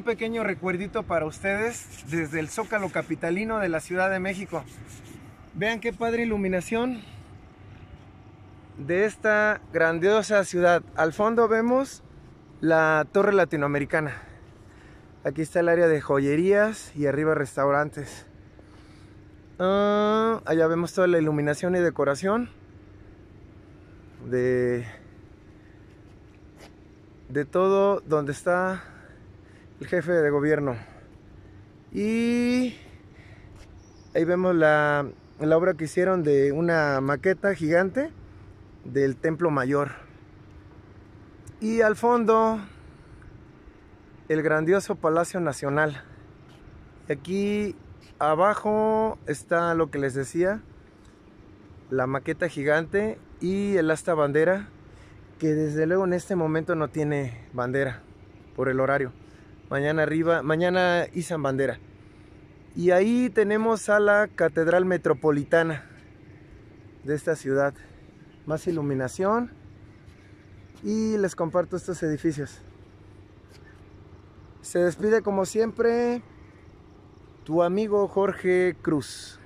un pequeño recuerdito para ustedes desde el Zócalo Capitalino de la Ciudad de México. Vean qué padre iluminación de esta grandiosa ciudad. Al fondo vemos la Torre Latinoamericana. Aquí está el área de joyerías y arriba restaurantes. Ah, allá vemos toda la iluminación y decoración de, de todo donde está el jefe de gobierno. Y ahí vemos la, la obra que hicieron de una maqueta gigante del templo mayor. Y al fondo el grandioso Palacio Nacional. Aquí abajo está lo que les decía, la maqueta gigante y el asta bandera, que desde luego en este momento no tiene bandera por el horario mañana arriba, mañana y Bandera. Y ahí tenemos a la Catedral Metropolitana de esta ciudad. Más iluminación. Y les comparto estos edificios. Se despide como siempre tu amigo Jorge Cruz.